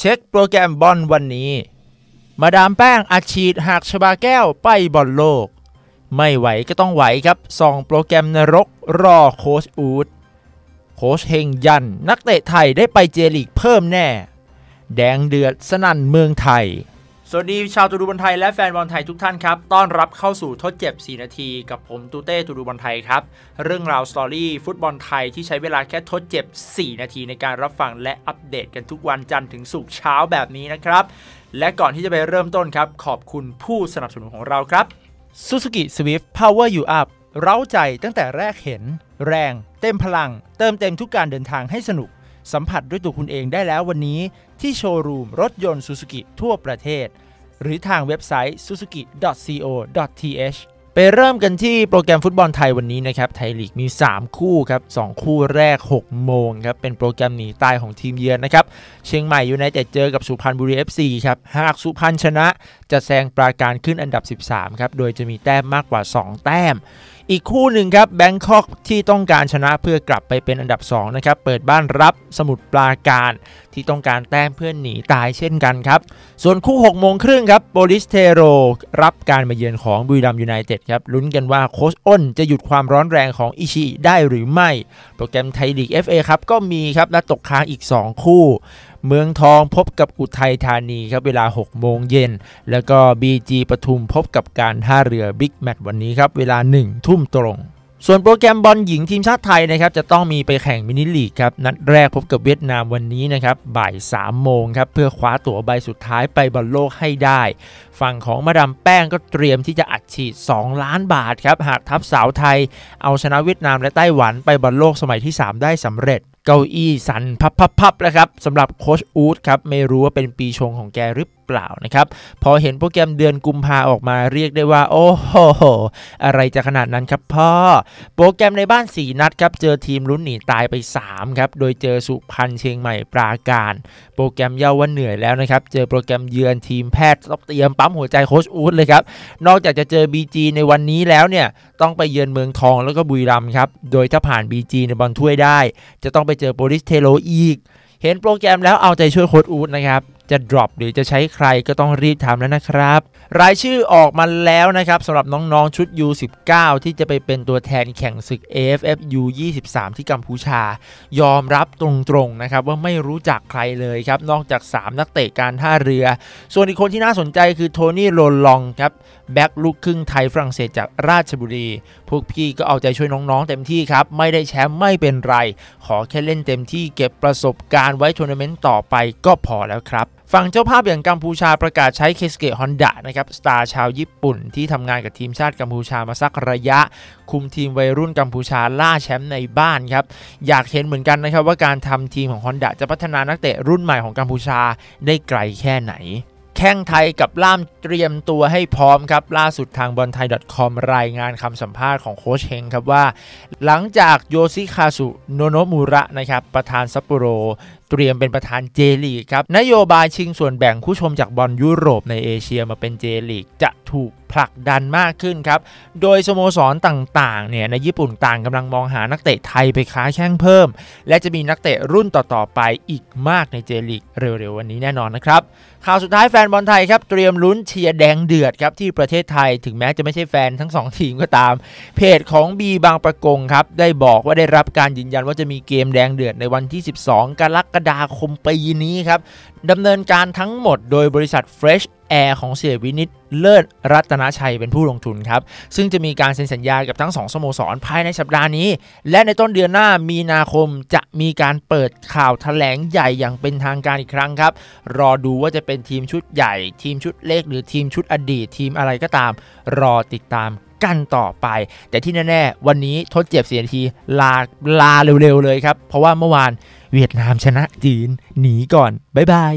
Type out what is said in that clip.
เช็คโปรแกรมบอลวันนี้ มาดามแป้งอาชีดหักชบาแก้วไปบอลโลก ไม่ไหวก็ต้องไหวครับส่องโปรแกรมนรกรอโคชอูดโคชเฮงยันนักเตะไทยได้ไปเจลีกเพิ่มแน่ แดงเดือดสนั่นเมืองไทยสวัสดีชาวตูดูบอลไทยและแฟนบอลไทยทุกท่านครับ ต้อนรับเข้าสู่ทดเจ็บ 4 นาทีกับผมตูเต้ตูดูบอลไทยครับ เรื่องราวสตอรี่ฟุตบอลไทยที่ใช้เวลาแค่ทดเจ็บ 4 นาทีในการรับฟังและอัปเดตกันทุกวันจันทร์ถึงศุกร์เช้าแบบนี้นะครับ และก่อนที่จะไปเริ่มต้นครับขอบคุณผู้สนับสนุนของเราครับ Suzuki Swift Power You Up เร้าใจตั้งแต่แรกเห็น แรง เต็มพลัง เติมเต็มทุกการเดินทางให้สนุกสัมผัสด้วยตัวคุณเองได้แล้ววันนี้ที่โชว์รูมรถยนต์ซูซูกิทั่วประเทศ หรือทางเว็บไซต์ suzuki.co.th ไปเริ่มกันที่โปรแกรมฟุตบอลไทยวันนี้นะครับไทยลีกมี 3 คู่ครับ2คู่แรก 6 โมงครับเป็นโปรแกรมหนีตายของทีมเยือนนะครับเชียงใหม่ยูไนเต็ดเจอกับสุพรรณบุรี FC ครับหากสุพรรณชนะ จะแซงปราการขึ้นอันดับ 13ครับโดยจะมีแต้มมากกว่า 2 แต้มอีกคู่หนึ่งครับแบงคอกที่ต้องการชนะเพื่อกลับไปเป็นอันดับ2นะครับเปิดบ้านรับสมุทรปราการที่ต้องการแต้มเพื่อนหนีตายเช่นกันครับส่วนคู่ 6โมงครึ่งครับโบลิสเทโรรับการมาเยือนของบุรีรัมยูไนเต็ดครับลุ้นกันว่าโคชอ้นจะหยุดความร้อนแรงของอิชิได้หรือไม่ โปรแกรมไทยลีก FA ครับก็มีครับและตกค้างอีก 2 คู่เมืองทองพบกับอุทัยธานีครับเวลา 6 โมงเย็น แล้วก็ BG ปทุมพบกับการท่าเรือบิ๊กแมตช์วันนี้ครับเวลา 1 ทุ่มตรง ส่วนโปรแกรมบอลหญิงทีมชาติไทยนะครับจะต้องมีไปแข่งมินิลีกครับนัดแรกพบกับเวียดนามวันนี้นะครับบ่าย 3 โมงครับเพื่อคว้าตั๋วใบสุดท้ายไปบอลโลกให้ได้ ฝั่งของมาดามแป้งก็เตรียมที่จะอัดฉีด 2 ล้านบาทครับหากทัพสาวไทย เอาชนะเวียดนามและไต้หวันไปบอลโลกสมัยที่ 3 ได้สำเร็จเก้าอี้สันพับๆนะครับสำหรับโคชอูดครับไม่รู้ว่าเป็นปีชงของแกหรือเปล่านะครับพอเห็นโปรแกรมเดือนกุมภาออกมาเรียกได้ว่าโอ้โหอะไรจะขนาดนั้นครับพ่อโปรแกรมในบ้าน4นัดครับเจอทีมลุ้นหนีตายไป3ครับโดยเจอสุพรรณเชียงใหม่ปราการ โปรแกรมเย้าว่าเหนื่อยแล้วนะครับเจอโปรแกรมเยือนทีมแพทย์ต้องเตรียมปั๊มหัวใจโคชอูดเลยครับนอกจากจะเจอ BG ในวันนี้แล้วเนี่ยต้องไปเยือนเมืองทองแล้วก็บุรีรัมย์ครับโดยถ้าผ่าน BG ในบอลถ้วยได้ จะต้องไปเจอโบริสเทโลอีก เห็นโปรแกรมแล้วเอาใจช่วยโค้ดอูดนะครับจะดรอปหรือจะใช้ใครก็ต้องรีบทำแล้วนะครับ รายชื่อออกมาแล้วนะครับสำหรับน้องๆ ชุด U19 ที่จะไปเป็นตัวแทนแข่งศึก AFF U23 ที่กัมพูชา ยอมรับตรงๆ นะครับ ว่าไม่รู้จักใครเลยครับนอกจาก 3 นักเตะการท่าเรือ ส่วนอีกคนที่น่าสนใจคือโทนี่โรลองครับแบ็กลูกครึ่งไทยฝรั่งเศสจากราชบุรี พวกพี่ก็เอาใจช่วยน้องๆเต็มที่ครับไม่ได้แชมป์ไม่เป็นไร ขอแค่เล่นเต็มที่เก็บประสบการณ์ไว้ทัวร์นาเมนต์ต่อไปก็พอแล้วครับฝั่งเจ้าภาพอย่างกัมพูชาประกาศใช้เคสเกะฮอนดะนะครับสตาร์ชาวญี่ปุ่นที่ทำงานกับทีมชาติกัมพูชามาสักระยะ คุมทีมวัยรุ่นกัมพูชาล่าแชมป์ในบ้านครับอยากเห็นเหมือนกันนะครับว่าการทำทีมของฮอนดะจะพัฒนานักเตะรุ่นใหม่ของกัมพูชาได้ไกลแค่ไหนแข้งไทยกับล่ามเตรียมตัวให้พร้อมครับล่าสุดทางบอลไทย .com รายงานคำสัมภาษณ์ของโค้ชเฮงครับว่าหลังจากโยซิคาสุโนโนมูระนะครับประธานซัปโปโร เตรียมเป็นประธานเจลีกครับนโยบายชิงส่วนแบ่งผู้ชมจากบอลยุโรปในเอเชียมาเป็นเจลีกจะถูกผลักดันมากขึ้นครับ โดยสโมสรต่างๆ เนี่ยในญี่ปุ่นต่างกำลังมองหานักเตะไทยไปค้าแข้งเพิ่ม และจะมีนักเตะรุ่นต่อๆไปอีกมากในเจลีกเร็วๆ วันนี้แน่นอนนะครับ ข่าวสุดท้ายแฟนบอลไทยครับเตรียมลุ้นเชียร์แดงเดือดครับที่ประเทศไทย ถึงแม้จะไม่ใช่แฟนทั้ง 2 ทีมก็ตาม เพจของบีบางประกงครับได้บอกว่าได้รับการยืนยันว่าจะมีเกมแดงเดือดในวันที่12กรกฎาคมปีนี้ครับดำเนินการทั้งหมดโดยบริษัท Fresh Air ของเสียวินิต เลิศรัตนชัยเป็นผู้ลงทุนครับซึ่งจะมีการเซ็นสัญญา กับทั้ง2สโมสรภายในสัปดาห์นี้ และในต้นเดือนหน้ามีนาคมจะมีการเปิดข่าวถแถลงใหญ่อย่างเป็นทางการอีกครั้งครับ รอดูว่าจะเป็นทีมชุดใหญ่ ทีมชุดเล็กหรือทีมชุดอดีต ทีมอะไรก็ตาม รอติดตามกันต่อไป แต่ที่แน่ๆวันนี้ทดเจ็บเสียทีลาลาเร็วๆเลยครับเพราะว่าเมื่อวาน เวียดนามชนะจีน หนีก่อนบ๊ายบาย